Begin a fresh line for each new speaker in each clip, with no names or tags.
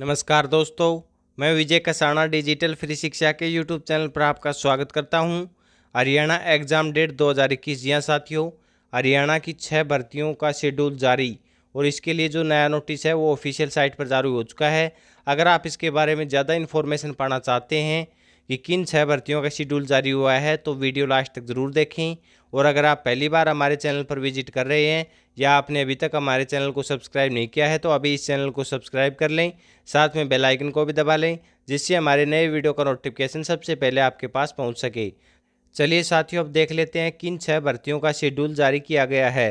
नमस्कार दोस्तों मैं विजय कसाणा डिजिटल फ्री शिक्षा के यूट्यूब चैनल पर आपका स्वागत करता हूं हरियाणा एग्ज़ाम डेट 2021 जिया साथियों हरियाणा की छः भर्तियों का शेड्यूल जारी और इसके लिए जो नया नोटिस है वो ऑफिशियल साइट पर जारी हो चुका है अगर आप इसके बारे में ज़्यादा इन्फॉर्मेशन पाना चाहते हैं कि किन छः भर्तियों का शेड्यूल जारी हुआ है तो वीडियो लास्ट तक ज़रूर देखें और अगर आप पहली बार हमारे चैनल पर विजिट कर रहे हैं या आपने अभी तक हमारे चैनल को सब्सक्राइब नहीं किया है तो अभी इस चैनल को सब्सक्राइब कर लें साथ में बेल आइकन को भी दबा लें जिससे हमारे नए वीडियो का नोटिफिकेशन सबसे पहले आपके पास पहुँच सके चलिए साथियों अब देख लेते हैं किन छः भर्तियों का शेड्यूल जारी किया गया है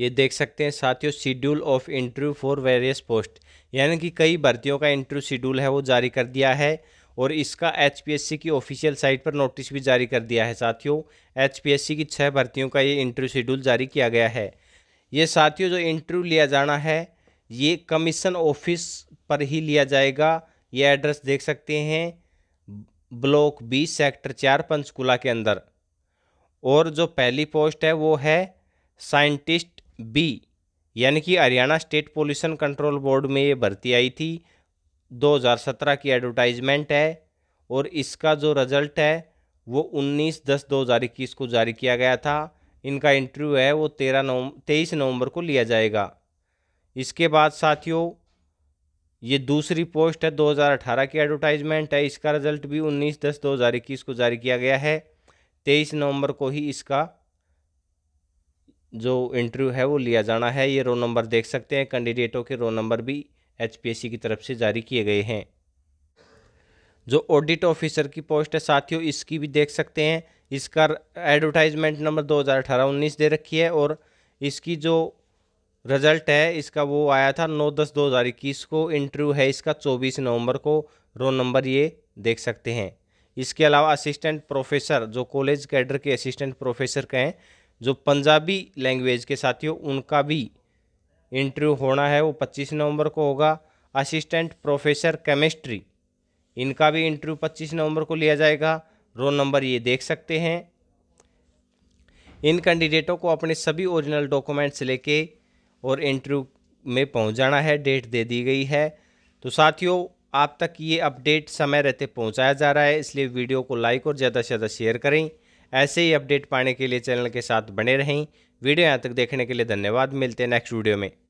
ये देख सकते हैं साथियों schedule of interview for various post यानी कि कई भर्तियों का इंटरव्यू शेड्यूल है वो जारी कर दिया है और इसका एच की ऑफिशियल साइट पर नोटिस भी जारी कर दिया है साथियों एच की छः भर्तियों का ये इंटरव्यू शेड्यूल जारी किया गया है ये साथियों जो इंटरव्यू लिया जाना है ये कमीशन ऑफिस पर ही लिया जाएगा ये एड्रेस देख सकते हैं ब्लॉक बी सेक्टर चार पंचकूला के अंदर और जो पहली पोस्ट है वो है साइंटिस्ट बी यानी कि Haryana state pollution control board में ये भर्ती आई थी 2017 की एडवर्टाइजमेंट है और इसका जो रिज़ल्ट है वो 19 दस 2021 को जारी किया गया था इनका इंटरव्यू है वो तेरह नवम तेईस नवम्बर को लिया जाएगा इसके बाद साथियों ये दूसरी पोस्ट है 2018 की एडवर्टाइजमेंट है इसका रिज़ल्ट भी 19 दस 2021 को जारी किया गया है तेईस नवंबर को ही इसका जो इंटरव्यू है वो लिया जाना है ये रो नंबर देख सकते हैं कैंडिडेटों के रो नंबर भी एच की तरफ से जारी किए गए हैं जो ऑडिट ऑफिसर की पोस्ट है साथियों इसकी भी देख सकते हैं इसका एडवर्टाइजमेंट नंबर 2018-19 दे रखी है और इसकी जो रिजल्ट है इसका वो आया था 9 दस इक्कीस को इंटरव्यू है इसका 24 नवंबर को रोल नंबर ये देख सकते हैं इसके अलावा असिस्टेंट प्रोफेसर जो कॉलेज कैडर के असिस्टेंट प्रोफेसर के हैं जो पंजाबी लैंग्वेज के साथियों उनका भी इंटरव्यू होना है वो 25 नवंबर को होगा असिस्टेंट प्रोफेसर केमिस्ट्री इनका भी इंटरव्यू 25 नवंबर को लिया जाएगा रोल नंबर ये देख सकते हैं इन कैंडिडेटों को अपने सभी ओरिजिनल डॉक्यूमेंट्स लेके और इंटरव्यू में पहुंच जाना है डेट दे दी गई है तो साथियों आप तक ये अपडेट समय रहते पहुंचाया जा रहा है इसलिए वीडियो को लाइक और ज़्यादा से ज़्यादा शेयर करें ऐसे ही अपडेट पाने के लिए चैनल के साथ बने रहें वीडियो यहाँ तक देखने के लिए धन्यवाद मिलते हैं नेक्स्ट वीडियो में